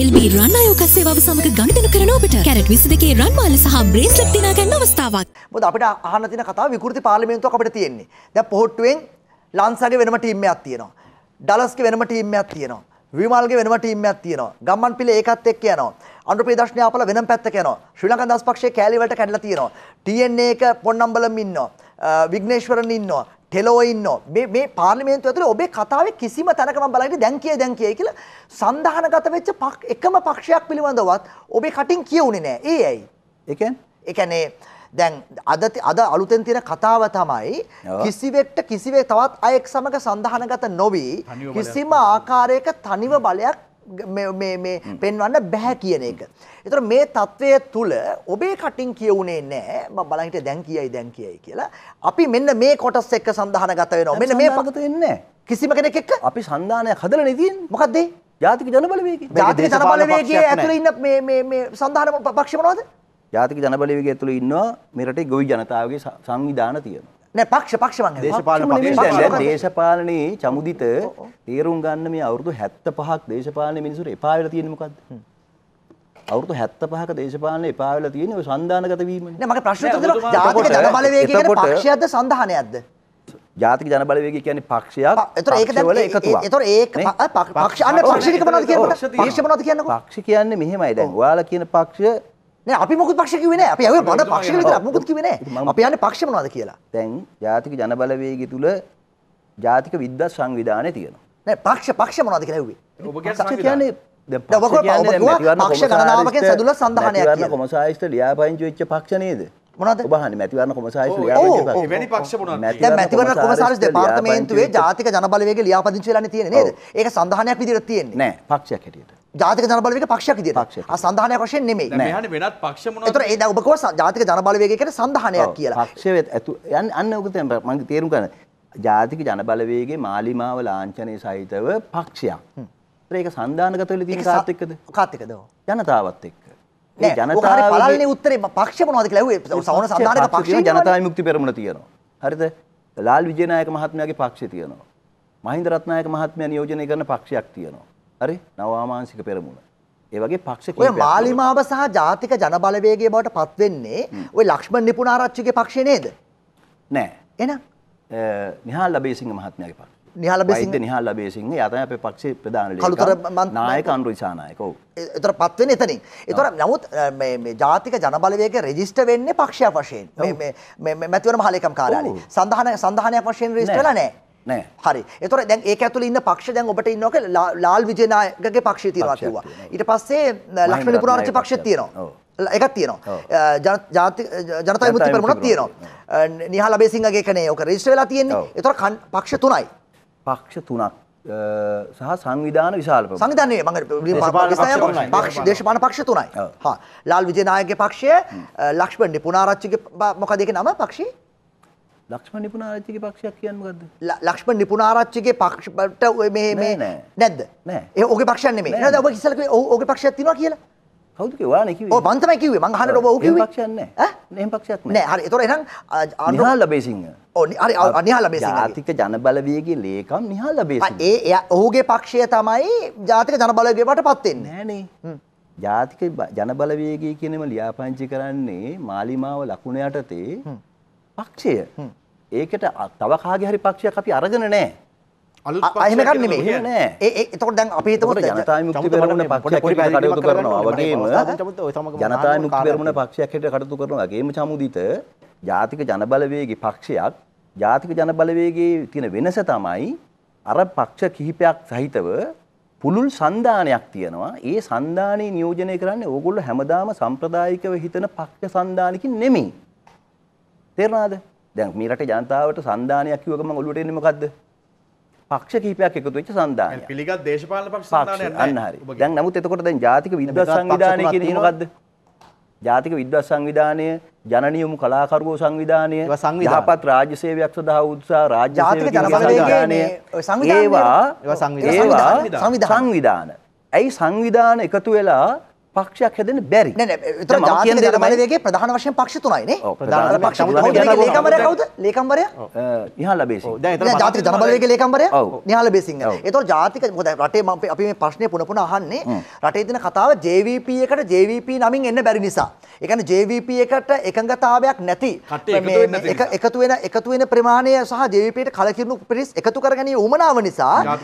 LB රන්නයෝක සේවාව සමග ගණතන කරනෝට කැරට විසි දෙකේ රන්මාල සහ බ්‍රේස්ලක් තිනාගන්න අවස්ථාවක් බොද අපිට අහන තින කතා විකෘති පාලිමේන්තු අපට තියෙන්නේ ද පොහොට්ටුවෙන් ලන්සගේ වෙනම ටීම්මයක් තියෙනවා ඩලස්ක වෙනම ටීම්මයක් තියෙනවා විමල්ගේ වෙනම ටීම්මයක් තියෙනවා ගම්මන් පිළ ඒකත් එක්ක යනවා අනුපේ දශ්නයාපල වෙනම් පැත්තක යනවා ශ්‍රී ලංකන් දස් පක්ෂයේ කෑලිවලට කැඩලා තියෙනවා ටීඑන්ඒ එක පොන්නම්බලම් ඉන්නවා විග්නේශ්වරණ ඉන්නවා ටෙලෝ ඉන්නවා මේ මේ පාර්ලිමේන්තුව ඇතුලේ ඔබේ කතාවේ කිසිම තැනක මම බලන්නේ දැන් කියේ දැන් කියයි කියලා සන්දාහනගත වෙච්ච එකම පක්ෂයක් පිළිබඳවත් ඔබේ කටින් කියුනේ නෑ. ඒ ඇයි? ඒ කියන්නේ ඒ කියන්නේ දැන් අද අද අලුතෙන් තියෙන කතාව තමයි කිසිවෙක්ට කිසිවෙක් තවත් අයෙක් සමග සන්දාහනගත නොවි කිසිම ආකාරයක තනිව බලයක් පෙන්වන්න බැහැ කියන එක. එතර මේ තත්ත්වය තුළ ඔබේ කටින් කියවුණේ නෑ ම බලහිට දැන් කියයි දැන් කියයි කියලා. අපි මෙන්න මේ කොටස් එක්ක සඳහන ගත වෙනවා මෙන්න මේ පගත එන්න කිසිම කෙනෙක් එක් අපි සන්ධානය හදල නතින් මොකක්දේ ජාතික ජනබලවේ ජාතික ජනබලවේගේ ඇතුළ ඉන්න සඳහන පක්ෂමනවද? ජාතික ජනබලවේගේ ඇතුළ ඉන්නවා මෙරට ගොවි ජනතාවගේ සංවිධාන තියෙනවා. නෑ පක්ෂ පක්ෂ මං දේශපාලන පක්ෂ දැන් දේශපාලනයේ චමුදිත තේරුම් ගන්න මේ අවුරුදු 75ක් දේශපාලන මිනිසුර එපා වෙලා තියෙන්නේ මොකද්ද? අවුරුදු 75ක දේශපාලන එපා වෙලා තියෙන්නේ ඔය සංදානගත වීමනේ. නෑ මගේ ප්‍රශ්නේ තියෙනවා ජාතික ජනබලවේගය කියන්නේ පක්ෂයක්ද සංධානයක්ද? ජාතික ජනබලවේගය කියන්නේ පක්ෂයක් එතකොට ඒක දැන් එකතුවක් එතකොට ඒක පක්ෂ අන්න පක්ෂ ටික මොනවද කියන්නේ? පක්ෂ මොනවද කියන්නේ? පක්ෂ කියන්නේ මෙහෙමයි දැන් ඔයාලා කියන පක්ෂය නෑ අපි මොකද පක්ෂ කිව්වේ නෑ අපි ඇහුවේ බණ පක්ෂ කියලා විතරක් මොකද කිව්වේ නෑ අපි යන්නේ පක්ෂ මොනවද කියලා දැන් ජාතික ජනබලවේගය තුල ජාතික විද්වත් සංවිධානය තියෙනවා නෑ පක්ෂ පක්ෂ මොනවද කියලා ඇහුවේ ඔබ කියන්නේ පක්ෂ ගණනාවකින් සැදුල සඳහනයක් කියන කොමසායිස්ට ලියාපදිංචි වෙච්ච පක්ෂ නේද මොනද බහන මැතිවරණ කොමසාරිස් මැතිවරණ කොමසාරිස් දෙපාර්තමේන්තුවේ ජාතික ජනබලවේග ලියාපදිංචි වෙලානේ තියෙන්නේ නේද? ඒක සඳහනයක් විදිහට තියෙන්නේ. නෑ පක්ෂයක් හැටියට. ජාතික ජනබලවේග පක්ෂයක් විදියට. ආ සඳහනයක් වශයෙන් නෙමෙයි. දැන් මෙහානේ වෙනත් පක්ෂ මොනවද? ඒතර ඒ දැන් ඔබ කිව්වා ජාතික ජනබලවේගය කියන්නේ සඳහනයක් කියලා. පක්ෂයේ ඇතු අන්න ඔක තමයි මම තේරුම් ගන්න. ජාතික ජනබලවේගයේ මාලිමාව ලාංඡනයේ සහිතව පක්ෂයක්. ඒක සන්ධානගත වෙලා තියෙන කාත් එක්කද? කාත් එක්කද? ජනතාවත් එක්ක. මේ ජනතාව පළල්නේ උත්තරේ පක්ෂ මොනවද කියලා ඇහුවේ. සවන සන්ධානක පක්ෂය ජනතා විමුක්ති පෙරමුණ තියෙනවා. හරිද? ලාල් විජේනායක මහත්මයාගේ පක්ෂය තියෙනවා. මහින්ද රත්නායක මහත්මයා නියෝජනය කරන පක්ෂයක් තියෙනවා. හරි නවාමාංසික පෙරමුණ. ඒවගේ පක්ෂ ඔය මාලිමාව සහ ජාතික ජනබලවේගේ බවට පත්වෙන්නේ ඔය ලක්ෂ්මණ නිපුණාරච්චිගේ පක්ෂ නේද නෑ එන නිහාල් ලබේසිංහ මහත්මයාගේ පක්ෂ නිහාල බේසිංහ නිහාල් ලබේසිංහ යතන අපේ පක්ෂේ ප්‍රධාන කලුතර නායක අනුරු දිසානායක ඔව් ඒතර පත් වෙන්නේ එතනින් ඒතර නමුත් මේ මේ ජාතික ජනබලවේගය රෙජිස්ටර් වෙන්නේ පක්ෂයක් වශයෙන් මේ මේ මැතිවරණ මහලේකම් කාර්යාලයේ සඳහන සඳහනයක් වශයෙන් රෙජිස්ටර් වෙලා නැහැ නෑ හරි එතකොට දැන් ඒක ඇතුළේ ඉන්න පක්ෂ දැන් ඔබට ඉන්නවක ලාල් විජේනායකගේ පක්ෂය තියෙනවා කිව්වා ඊට පස්සේ ලක්ෂ්මණ පුරාරච්චි පක්ෂය තියෙනවා එකක් තියෙනවා ජාති ජනතා විමුක්ති පෙරමුණක් තියෙනවා නිහාල අබේසිංහගේ කනේ ඔක රෙජිස්ටර් වෙලා තියෙන්නේ එතකොට පක්ෂ තුනයි පක්ෂ තුනක් සහ සංවිධාන විශාල සංවිධානය මඟ පක්ෂ දේශපාන පක්ෂ තුනයි හා ලාල් විජනායගේ පක්ෂය ලක්ෂ්පණ්ඩි පුනාරච්චික මොකදක නම පක්ෂි ලක්ෂ්ම නිපුණාරච්චිගේ පක්ෂයක් කියන්න මොකද්ද? ලක්ෂ්ම නිපුණාරච්චිගේ පක්ෂට මේ මේ නැද්ද? නෑ. ඒ ඔහුගේ පක්ෂයක් නෙමෙයි. නේද? ඔබ ඉස්සෙල්ලා කිව්වේ ඔහුගේ පක්ෂයක් තියෙනවා කියලා. කවුද කිව්වේ? ඔයානේ කිව්වේ. ඔව් මං තමයි කිව්වේ. මං අහන්නට ඔබ ඔහු කිව්වේ. පක්ෂයක් නෑ. ඈ? එහෙම පක්ෂයක් නෑ. නෑ. හරි. ඒතොර එහෙනම් නිහාල් ලබේසිංහ. ඔව් හරි. නිහාල් ලබේසිංහ. ජාතික ජනබලවේගයේ ලේකම් නිහාල් ලබේසිංහ. ඒ ඔහුගේ පක්ෂය තමයි ජාතික ජනබලවේගයට පත් වෙන්නේ. නෑනේ. හ්ම්. ජාතික ජනබලවේගය කියනම ලියාපංචි කරන්නේ මාලිමාව ලකුණ යටතේ පක්ෂය ඒකට තව කාගේ හරි පක්ෂයක් අපි අරගෙන නැහැ. අහිමකක් නෙමේ නෑ ඒ තොට දැන් අපේ තකට ජනතා මුක්ති පරමණ පක්ෂ කටයුතු කරනවා වගේම ජනතා මුක්ති පරමණ පක්ෂයක් හෙට කටතු කරනවාගේම චමුදිත ජාතික ජනබලවේගේ පක්ෂයක් ජාතික ජනබලවේගේ තියෙන වෙනස තමයි අර පක්ෂ කිහිපයක් සහිතව පුළුල් සන්ධානයක් තියෙනවා ඒ සන්ධානයේ නියෝජනය කරන්න ඕගොල්ල හැමදාම සම්ප්‍රදායිකව හිතන පක්ෂ සන්ධානකින් නෙමේ. තේරනාද දැන් මේ රටේ ජනතාවට සන්ධානයක් කිව්වක මම ඔළුවට එන්නේ මොකද්ද? පක්ෂ කීපයක් එකතු වෙච්ච සන්ධානයක්. පිළිගත් දේශපාලන පක්ෂ සන්ධානයක් නැහැ. අන්න හරි. දැන් නමුත් එතකොට දැන් ජාතික විද්වත් සංවිධානය කියන්නේ මොකද්ද? ජාතික විද්වත් සංවිධානය ජනනියමු කලාකරුවෝ සංවිධානය යහපත් රාජ්‍ය සේවයක් සඳහා උත්සාහ රාජ්‍ය සේවක සංවිධානය ඒවා සංවිධාන. ඇයි සංවිධාන එකතු වෙලා පක්ෂයක් හැදෙන බැරි ගේ ප්‍රධාන වශයෙන් පක්ෂ තුනයිනේ ලේකම්වරය නිහල බේ ජාති ජනබලගේ ලේකම්වරය නිහල බේසිංහ එතො ජාතික මොද රටේ මම අපි මේ ප්‍රශ්නය පුනපුන අහන්නේ රටේ තින කතාව ජවප එකට ජවප නමින් එන්න බැරි නිසා එකන ජවප එකට එකඟතාවයක් නැති එකතු වෙන එකතු වෙන ප්‍රමාණය සහ ජවපට කලකිරුණු පිරිස් එකතු කරගනී උමනාව නිසා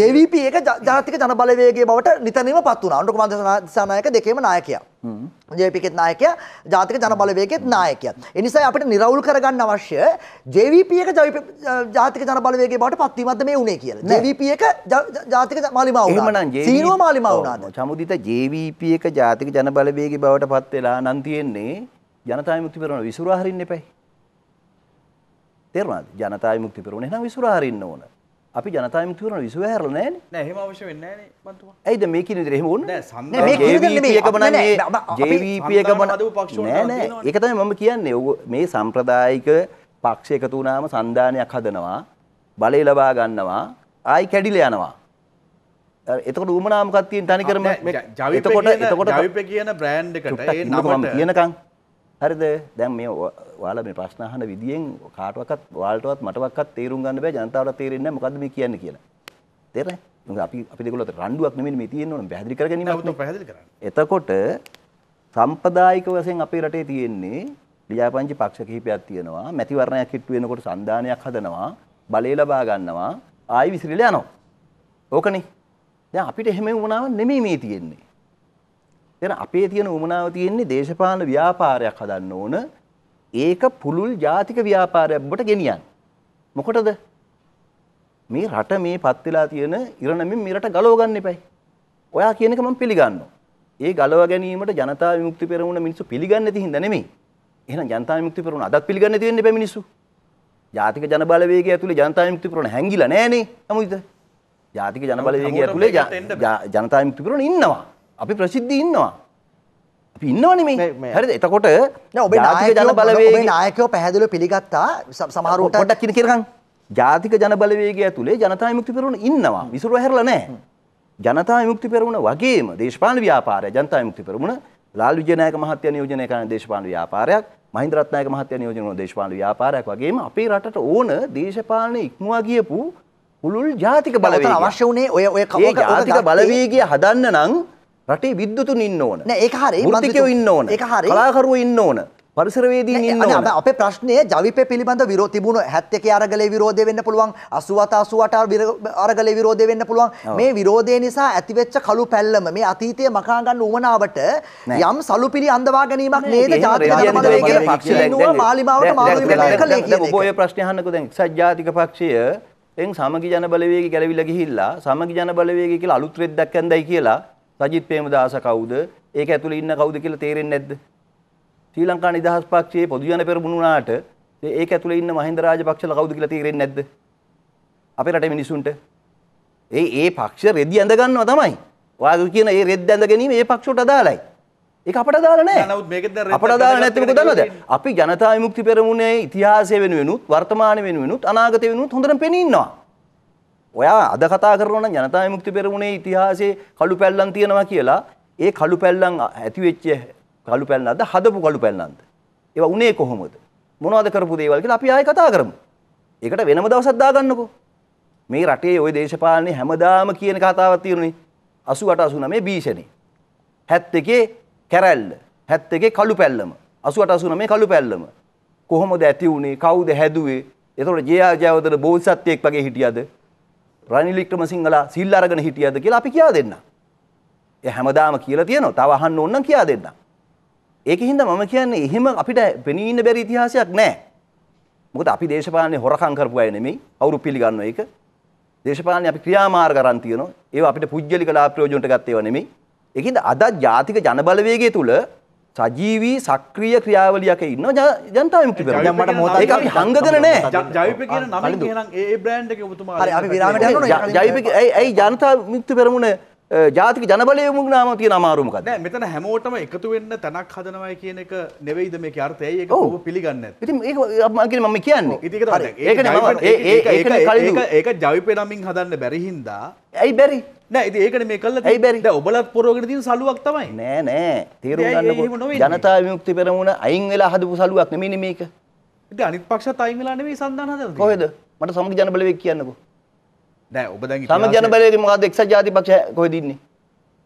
ජවප එක ජාතික ජනබලවේගේ බවට නිතනීම පත් වුණ අන්ඩු මන්දසානය නායක දෙකේම නායකයා. ජේපිකෙත් නායකයා ජාතික ජනබලවේගෙත් නායකයා. ඒ නිසා අපිට නිරවුල් කරගන්න අවශ්‍ය JVP එක ජාතික ජනබලවේගයේ බවට පත්වීමක්ද මේ උනේ කියලා. JVP එක ජාතික මාලිමාව වුණා. සීනුව මාලිමාව වුණාද? සමුදිත JVP එක ජාතික ජනබලවේගයේ බවට පත් වෙලා නම් තියෙන්නේ ජනතා විමුක්ති පෙරමුණ විසුරුවා හරින්න එපයි. තේරුණාද? ජනතා විමුක්ති පෙරමුණ එහෙනම් විසුරුවා හරින්න ඕන. අපි ජනතාවම කියවන විසුව හැරලා නැහනේ. නෑ එහෙම අවශ්‍ය වෙන්නේ නැහනේ මන්තුමා. ඇයිද මේ කියන විදිහට එහෙම ඕනේ? නෑ සම්මා JVP එකම නම් මේ JVP එකම නෑ නෑ ඒක තමයි මම කියන්නේ. මේ සම්ප්‍රදායික පක්ෂ එකතු වුණාම සන්දානයක් හදනවා. බලය ලබා ගන්නවා. ආයි කැඩිලා යනවා. එතකොට උමනාමකක් තියෙන තනිකරම එතකොට එතකොට ජවිප කියන බ්‍රෑන්ඩ් එකට ඒ නම කියනකම් හරිද දැන් මේ ඔයාලා මේ ප්‍රශ්න අහන විදියෙන් කාටවත් ඔයාලටවත් මටවත් තේරුම් ගන්න බෑ ජනතාවට තේරෙන්නේ නැහැ මොකද්ද මේ කියන්නේ කියලා. තේරෙන්නේ? අපි අපි දෙගොල්ලොත් රණ්ඩුවක් නෙමෙයි මේ තියෙන්නේ ඕන පැහැදිලි කරගැනීමක් නේ. පැහැදිලි කරන්න. එතකොට සම්ප්‍රදායික වශයෙන් අපේ රටේ තියෙන්නේ ලියාපංචි පක්ෂ කිහිපයක් තියෙනවා. මැතිවරණයක් හිට්ටු වෙනකොට සම්දානයක් හදනවා. බලය ලබා ගන්නවා. ආයි විසිරිලා යනවා. ඕකනේ. දැන් අපිට එහෙම වුණාම නෙමෙයි මේ තියෙන්නේ. එතන අපේ තියෙන උමනාව තියෙන්නේ දේශපාලන ව්‍යාපාරයක් හදන්න ඕන. ඒක පුළුල් ජාතික ව්‍යාපාරයක් බට ගෙනියන්න. මොකටද? මේ රට මේ පත් වෙලා තියෙන ඉරණමින් මිරට ගලව ගන්න එපයි. ඔයා කියන එක මම පිළිගන්නවා. ඒ ගලව ගැනීමට ජනතා විමුක්ති පෙරමුණ මිනිස්සු පිළිගන්නේ නැති හින්දා නෙමෙයි. එහෙනම් ජනතා විමුක්ති පෙරමුණ අදත් පිළිගන්නේ තියෙන්න එපා මිනිස්සු. ජාතික ජනබලවේගය ඇතුලේ ජනතා විමුක්ති පෙරමුණ හැංගිලා නැහනේ. නමුද? ජාතික ජනබලවේගය ඇතුලේ ජනතා විමුක්ති පෙරමුණ ඉන්නවා. අපි ප්‍රසිද්ධ ඉන්නවා. අපි ඉන්නවනේ මේ. හරිද? එතකොට ඔබේ නායකයෝ ජන බලවේගය ඔබේ නායකයෝ පැහැදිලිව පිළිගත්තා සමහරවට පොඩ්ඩක් ඉන්න කියනකම් ජාතික ජන බලවේගය ඇතුලේ ජනතා විමුක්ති පෙරමුණ ඉන්නවා. විසුරුව හැරලා නැහැ. ජනතා විමුක්ති පෙරමුණ වගේම දේශපාලන ව්‍යාපාරය ජනතා විමුක්ති පෙරමුණ ලාල් විජයනායක මහත්තයා නියෝජනය කරන දේශපාලන ව්‍යාපාරයක් මහින්ද රත්නායක මහත්තයා නියෝජනය කරන දේශපාලන ව්‍යාපාරයක් වගේම අපේ රටට ඕන දේශපාලන ඉක්මවා ගියපු පුළුල් ජාතික බලවේගය අවශ්‍ය උනේ ඔය ඔය ජාතික බලවේගය හදන්න නම් රටේ විද්‍යුතුන් ඉන්න ඕන. නෑ ඒක හරියි. වෘත්තිකයෝ ඉන්න ඕන. ඒක හරියි. කලාකරුවෝ ඉන්න ඕන. පරිසරවේදී ඉන්න ඕන. අපේ ප්‍රශ්නය ජවිපේ පිළිබඳ විරෝධ තිබුණු 71 අරගලේ විරෝධය වෙන්න පුළුවන් 77 88 අරගලේ විරෝධය වෙන්න පුළුවන්. මේ විරෝධය නිසා ඇතිවෙච්ච කළු පැල්ලම මේ අතීතයේ මකා ගන්න උවමනාවට යම් සලුපිලි අඳවා ගැනීමක් නේද ජාතික ජනපදයේ පක්ෂය මාලිමාවට මාරු වෙලා කලේ කියන්නේ. ඔබ ඔය ප්‍රශ්නේ අහන්නකෝ දැන් එක්සත් ජාතික පක්ෂය එන් සමගි ජන බලවේගය ගැලවිලා ගිහිල්ලා සමගි ජන බලවේගය කියලා අලුත් රෙද්දක් ඇන්දයි කියලා සජිත් ප්‍රේමදාස කවුද? ඒක ඇතුළේ ඉන්න කවුද කියලා තේරෙන්නේ නැද්ද? ශ්‍රී ලංකා නිදහස් පක්ෂයේ පොදු ජන පෙරමුණ වුණාට ඒක ඇතුළේ ඉන්න මහින්ද රාජපක්ෂලා කවුද කියලා තේරෙන්නේ නැද්ද? අපේ රටේ මිනිසුන්ට ඒ ඒ පක්ෂ රෙදි ඇඳ ගන්නවා තමයි. ඔයාගේ කියන ඒ රෙද්ද ඇඳ ගැනීම ඒ පක්ෂයට අදාළයි. ඒක අපට අදාළ නැහැ. නමුත් මේකෙන් දැන් අපට අදාළ නැති මොකද දන්නවද? අපි ජනතා විමුක්ති පෙරමුණේ ඉතිහාසය වෙනුවෙනුත් වර්තමාන වෙනුවෙනුත් අනාගතය වෙනුවෙනුත් හොඳටම පෙනී ඉන්නවා. ඔයා අද කතා කරනවා නම් ජනතා විමුක්ති පෙරමුණේ ඉතිහාසයේ කළු පැල්ලම් තියෙනවා කියලා ඒ කළු පැල්ලම් ඇති වෙච්ච කළු පැල්ලම්ද හදපු කළු පැල්ලම්ද ඒවා උනේ කොහොමද මොනවද කරපු දේවල් කියලා අපි ආයෙ කතා කරමු ඒකට වෙනම දවසක් දාගන්නකෝ මේ රටේ ওই දේශපාලනේ හැමදාම කියන කතාවක් තියෙනුනේ 88 89 බීෂණේ 71 කැරැල්ල 71 කළු පැල්ලම 88 89 කළු පැල්ලම කොහොමද ඇති වුනේ කවුද හැදුවේ එතකොට ජයා ජයවර්ධන බෝසත්ත්වයෙක් වගේ හිටියද රනිල් වික්‍රමසිංහලා සිල් අරගෙන හිටියද කියලා අපි කියා දෙන්න. ඒ හැමදාම කියලා තියෙනවා. තව අහන්න ඕන නම් කියා දෙන්න. ඒකෙන් හින්දා මම කියන්නේ එහෙම අපිට පෙනී ඉන්න බැරි ඉතිහාසයක් නැහැ. මොකද අපි දේශපාලනේ හොරකම් කරපු අය නෙමෙයි. කවුරු පිළිගන්නව ඒක? දේශපාලනේ අපි ක්‍රියාමාර්ග අරන් තියෙනවා. ඒවා අපිට පුජ්‍යලික ලාභ ප්‍රයෝජනට ගත්තේ ඒවා නෙමෙයි. ඒකින්ද අද ජාතික ජනබලවේගය තුල සජීවී සක්‍රිය ක්‍රියාවලියක ඉන්න ජනතාව මුක්ති පෙරමුණ. දැන් මට මොකද ඒක අපි හංගගෙන නෑ. ජෛවික කියන නමින් එහෙනම් ඒ ඒ බ්‍රෑන්ඩ් එක ඔබතුමා. හරි අපි විරාමයට යනවා. ජෛවික ඇයි ඇයි ජනතා මුක්ති පෙරමුණ ජාතික ජනබලය මුගනාම තියෙන අමාරු මොකද? නෑ මෙතන හැමෝටම එකතු වෙන්න තැනක් හදනවයි කියන එක නෙවෙයිද මේකේ අර්ථය. ඒක ඔබ පිළිගන්නේ නැත්. ඉතින් ඒක මම මම කියන්නේ. ඉතින් ඒක තමයි. ඒක ඒක ඒක ඒක ජෛවික නමින් හදන්න බැරි හින්දා. ඇයි බැරි? නෑ ඉතින් ඒකනේ මේ කළා තියෙන්නේ. බැරි. දැන් ඔබලත් පොරවගෙන තියෙන සලුවක් තමයි. නෑ නෑ. තීරු ගන්නකො ජනතා විමුක්ති පෙරමුණ අයින් වෙලා හදපු සලුවක් නෙමෙයිනේ මේක. ඉතින් අනිත් පක්ෂත් අයින් වෙලා නෙමෙයි සම්දාන හදලා තියෙන්නේ. කොහෙද? මට සමග ජන බලවේග කියන්නකෝ. නෑ ඔබ දැන් සමග ජන බලවේග මොකද්ද? එක්සත් ජාතික පක්ෂය කොහෙද ඉන්නේ?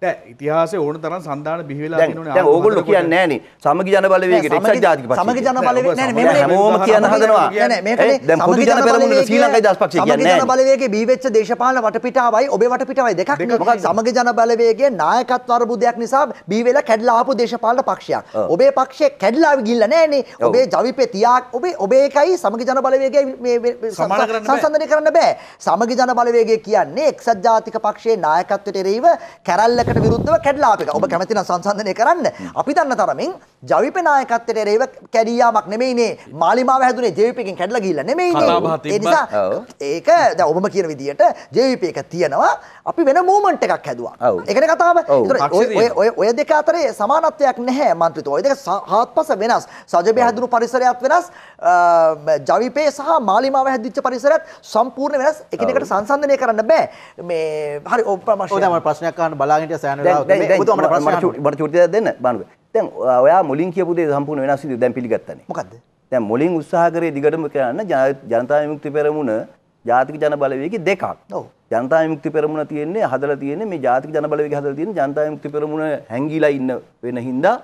ඉතිහාස ඕන තරම් සඳහන බිහිවෙලා තියෙනවා ඕගොල්ලෝ කියන්නේ නැහනේ සමගි ජන බලවේගයට එක්සත් ජාතික පක්ෂය සමගි ජන බලවේග නෑ නෑ හැමෝම කියන හදනවා නෑ නෑ මේකනේ දැන් පොදු ජන පෙරමුණ ශ්‍රී ලංකායි දාස් පක්ෂය කියන්නේ නෑ සමගි ජන බලවේගයේ බිහි වෙච්ච දේශපාලන වටපිටාවයි ඔබේ වටපිටාවයි දෙකක් නේ සමගි ජන බලවේගයේ නායකත්ව අර්බුදයක් නිසා බිහි වෙලා කැඩලා ආපු දේශපාලන පක්ෂයක් ඔබේ පක්ෂය කැඩලා ගිහිල්ලා නෑනේ ඔබේ ජවිපේ තියාක් ඔබේ ඔබේ එකයි සමගි ජන බලවේගය මේ සංසන්දනය කරන්න බෑ සමගි ජන බලවේගය කියන්නේ එක්සත් ජාතික පක්ෂයේ නායකත්වයට එරෙහිව කැරල්ල නායකයාට විරුද්ධව කැඩලාප එක. ඔබ කැමති නම් සංසන්දනය කරන්න. අපි දන්න තරමින් ජවිපේ නායකත්වයට එරෙහිව කැඩියාමක් නෙමෙයිනේ. මාලිමාව හැදුනේ ජවිපේකින් කැඩලා ගිහිල්ලා නෙමෙයිනේ. ඒ නිසා ඒක දැන් ඔබම කියන විදියට ජවිපේ එක තියෙනවා. අපි වෙන මූමන්ට් එකක් හැදුවා. ඒකනේ කතාව. ඒතර ඔය ඔය දෙක අතරේ සමානත්වයක් නැහැ මන්ත්‍රිතුමෝ. ඔය දෙක හාත්පස වෙනස්. සජබේ හැදුණු පරිසරයත් වෙනස්. ජවිපේ සහ මාලිමාව හැදිච්ච පරිසරයත් සම්පූර්ණ වෙනස්. එකිනෙකට සංසන්දනය කරන්න බෑ. මේ හරි ඔය ප්‍රශ්නයක් අහන්න බලාගෙන සෑන බට චුටතිය දෙන්න බනුව තැන් ඔයා මුලින් කියපුදේ සම්පූර්ණ වෙනස් දැන් පිළිගත්තන මොකක්ද තැන් මුලින් උත්සාහකරේ දිගටම කරන්න ජනතා විමුක්ති පෙරමුණ ජාතික ජන බලවේග දෙකක් ජනතා මුක්ති පෙරමුණ තියන්නේ හදල තියෙන මේ ජාතික ජන බලවේග හදලා තියෙන ජනතා මුක්ති පෙරමුණ හැංගිලා ඉන්න වෙන හින්දා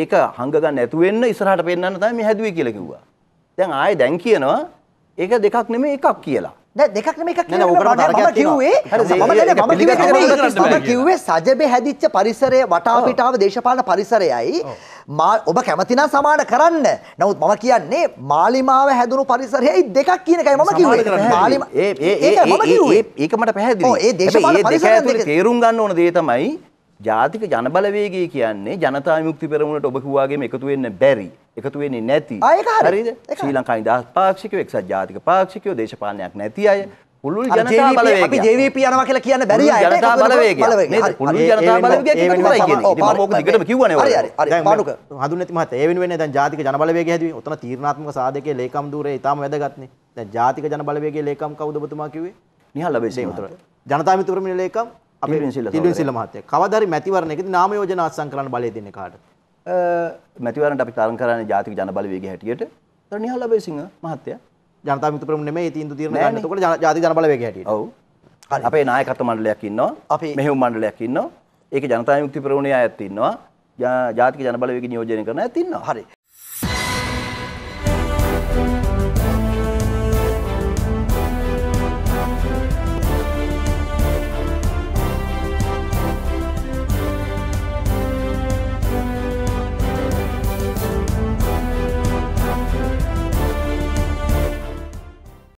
ඒක හංග ගන්න නැතු වෙන්න ඉස්සරහට පෙන්නන්න තමයි මේ හැදුවේ කියලා කිව්වා. දැන් ආයේ දැන් කියනවා ඒක දෙකක් නෙමෙයි එකක් කියලා. දෙකක් මේක කිව්වේ කිව්වේ සජබ හැදිච්ච පරිසරය වටාපිටාව දේශපාලන පරිසරයයි ඔබ කැමතින සමාන කරන්න නවත් මම කියන්නේ මාලිමාව හැදුණු පරිසරයයි දෙකක් කියනකයි මම කිව්වේ ඒක මට පැහැදිලි ඒ දේශපාලන පරිසරය තේරුම් ගන්න ඕන දේ තමයි ජාතික ජනබලවේගය කියන්නේ ජනතා විමුක්ති පෙරමුණට ඔබ කිව්වාගේම එකතු වෙන්න බැරි. එකතු වෙන්නේ නැති. හරිද? ශ්‍රී ලංකාවේ දහස් පාක්ෂිකයෝ එක්සත් ජාතික පාක්ෂිකයෝ දේශපාලනයක් නැති අය. පුළුල් ජනතා බලවේගය. අපි JVP යනවා කියලා කියන්න බැරි අයට. ජනතා බලවේගය. නේද? පුළුල් ජනතා බලවේගය කියනවා කියන්නේ. ඉතින් මම ඕක දිගටම කිව්වනේ. හරි හරි. හරි. පාඩුක. හඳුන්නේ නැති මහත්තයා. ඒ වෙනුවෙන් දැන් ජාතික ජනබලවේගය හැදුවේ. ඔතන තීරණාත්මක සාධකයේ ලේකම් ධූරය ඊටාම වැදගත්නේ. දැන් ජාතික ජනබලවේගයේ ලේකම් කවුද ඔබතුමා කිව්වේ? නිහල් ලබේසි මහත්තයා. ජනතා මිතුරු පෙරමුණේ ලේකම් අපේ තිලුවන් සිල්ල මහත්තයා. කවදාරි මැතිවරණයකදී නාම යෝජනා අත්සන්කරන බලය දෙන්නේ කාට? මැතිවරණට අපි තරඟ කරන්නේ ජාතික ජන බලවේගයේ හැටියට. ඒතර නිහාල් අබේසිංහ මහත්තයා ජනතා මිත්‍ර ප්‍රමුඛ නෙමෙයි තීන්දුව తీරන ගන්න. එතකොට ජාතික ජන බලවේගයේ හැටියට. ඔව්. අපේ නායකත්ව මණ්ඩලයක් ඉන්නවා. අපේ මෙහෙයුම් මණ්ඩලයක් ඉන්නවා. ඒකේ ජනතා විමුක්ති ප්‍රමුණේ අයත් ඉන්නවා. ජාතික ජන බලවේග නියෝජනය කරන අයත් ඉන්නවා. හරි.